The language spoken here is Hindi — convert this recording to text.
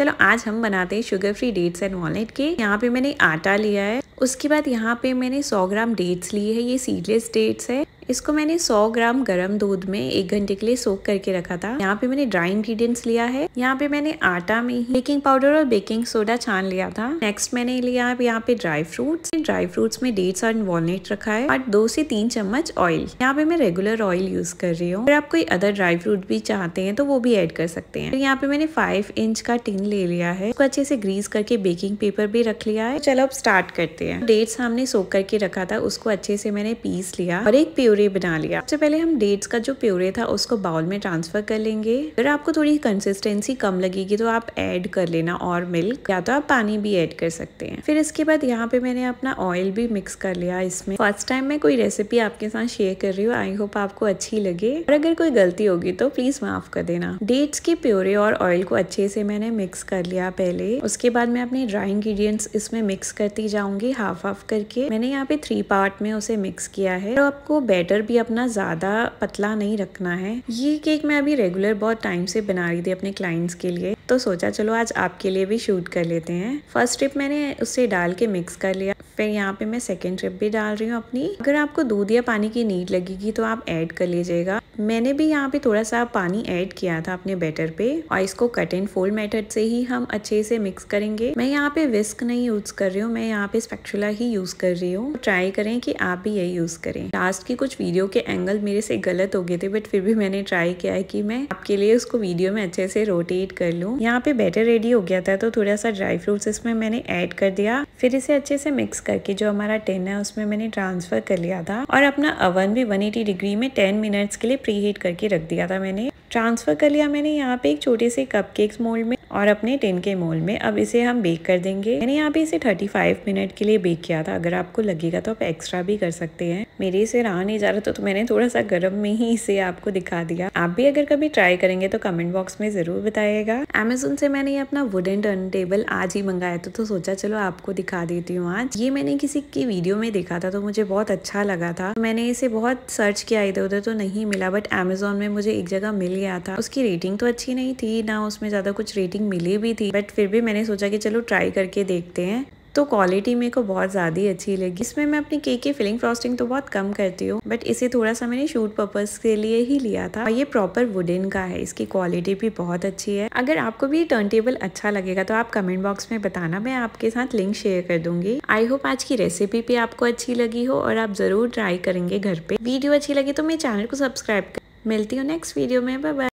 चलो आज हम बनाते हैं sugar free dates and walnut के यहाँ पे मैंने आटा लिया है उसके बाद यहाँ पे मैंने 100 ग्राम डेट्स ली है ये सीडलेस डेट्स है इसको मैंने 100 ग्राम गरम दूध में एक घंटे के लिए सोक करके रखा था यहाँ पे मैंने ड्राई इंग्रीडियंट्स लिया है यहाँ पे मैंने आटा में ही बेकिंग पाउडर और बेकिंग सोडा छान लिया था नेक्स्ट मैंने लिया है यहाँ पे ड्राई फ्रूट्स ड्राई फ्रूट्स में डेट्स और वॉलनेट रखा है और दो से तीन चम्मच ऑयल यहाँ पे मैं रेगुलर ऑयल यूज कर रही हूँ अगर आप कोई अदर ड्राई फ्रूट भी चाहते हैं तो वो भी एड कर सकते हैं तो यहाँ पे मैंने फाइव इंच का टिन ले लिया है उसको अच्छे से ग्रीस करके बेकिंग पेपर भी रख लिया है चलो अब स्टार्ट करते हैं डेट्स हमने सोक करके रखा था उसको अच्छे से मैंने पीस लिया और एक प्योर प्योरे बना लिया सबसे पहले हम डेट्स का जो प्योरे था उसको बाउल में ट्रांसफर कर लेंगे अगर आपको थोड़ी कंसिस्टेंसी कम लगेगी तो आप ऐड कर लेना और मिल्क या तो आप पानी भी ऐड कर सकते हैं फिर इसके बाद यहाँ पे मैंने अपना ऑयल भी मिक्स कर लिया इसमें फर्स्ट टाइम मैं कोई रेसिपी आपके साथ शेयर कर रही हूँ आई होप आपको अच्छी लगे और अगर कोई गलती होगी तो प्लीज माफ कर देना डेट्स के प्योरे और ऑयल को अच्छे से मैंने मिक्स कर लिया पहले उसके बाद मैं अपने ड्राई इंग्रीडियंट्स इसमें मिक्स करती जाऊंगी हाफ हाफ करके मैंने यहाँ पे थ्री पार्ट में उसे मिक्स किया है तो आपको बेड बैटर भी अपना ज़्यादा पतला नहीं रखना है ये केक मैं अभी रेगुलर बहुत टाइम से बना रही थी अपने क्लाइंट्स के लिए तो सोचा चलो आज आपके लिए भी शूट कर लेते हैं फर्स्ट ट्रिप मैंने उसे डाल के मिक्स कर लिया फिर यहाँ पे मैं सेकेंड ट्रिप भी डाल रही हूँ अपनी अगर आपको दूध या पानी की नीड लगेगी तो आप ऐड कर लीजिएगा मैंने भी यहाँ पे थोड़ा सा पानी ऐड किया था अपने बैटर पे और इसको कट एंड फोल्ड मेथड से ही हम अच्छे से मिक्स करेंगे मैं यहाँ पे विस्क नहीं यूज कर रही हूँ मैं यहाँ पे स्पेक्चुला ही यूज कर रही हूँ ट्राई करें कि आप भी यही यूज करें लास्ट की कुछ वीडियो के एंगल मेरे से गलत हो गए थे बट फिर भी मैंने ट्राई किया है कि मैं आपके लिए उसको वीडियो में अच्छे से रोटेट कर लूँ यहाँ पे बैटर रेडी हो गया था तो थोड़ा सा ड्राई फ्रूट इसमें मैंने एड कर दिया फिर इसे अच्छे से मिक्स करके जो हमारा टेन है उसमें मैंने ट्रांसफर कर लिया था और अपना अवन भी वन डिग्री में टेन मिनट्स के लिए प्रीहीट करके रख दिया था मैंने ट्रांसफ़र कर लिया मैंने यहाँ पे एक छोटे से कपकेक्स मोल्ड में और अपने टिन के मोल में अब इसे हम बेक कर देंगे मैंने यहाँ पे इसे 35 मिनट के लिए बेक किया था अगर आपको लगेगा तो आप एक्स्ट्रा भी कर सकते हैं मेरे इसे रहा नहीं जा रहा था तो मैंने थोड़ा सा गर्म में ही इसे आपको दिखा दिया आप भी अगर कभी ट्राई करेंगे तो कमेंट बॉक्स में ज़रूर बताएगा अमेजोन से मैंने अपना वुडन टर्न टेबल आज ही मंगाया था तो सोचा चलो आपको दिखा देती हूँ आज ये मैंने किसी की वीडियो में देखा था तो मुझे बहुत अच्छा लगा था मैंने इसे बहुत सर्च किया इधर उधर तो नहीं मिला बट अमेजोन में मुझे एक जगह मिल गया था उसकी रेटिंग तो अच्छी नहीं थी ना उसमें ज़्यादा कुछ रेटिंग मिली भी थी बट फिर भी मैंने सोचा कि चलो ट्राई करके देखते हैं तो क्वालिटी मेरे को बहुत ज़्यादा अच्छी लगी इसमें मैं अपनी केक की फिलिंग फ्रॉस्टिंग तो बहुत कम करती हूँ बट इसे थोड़ा सा मैंने शूट पर्पज़ के लिए ही लिया था और ये प्रॉपर वुडन का है इसकी क्वालिटी भी बहुत अच्छी है अगर आपको भी टर्न टेबल अच्छा लगेगा तो आप कमेंट बॉक्स में बताना मैं आपके साथ लिंक शेयर कर दूंगी आई होप आज की रेसिपी भी आपको अच्छी लगी हो और आप ज़रूर ट्राई करेंगे घर पर वीडियो अच्छी लगी तो मेरे चैनल को सब्सक्राइब कर मिलती हूँ नेक्स्ट वीडियो में बाय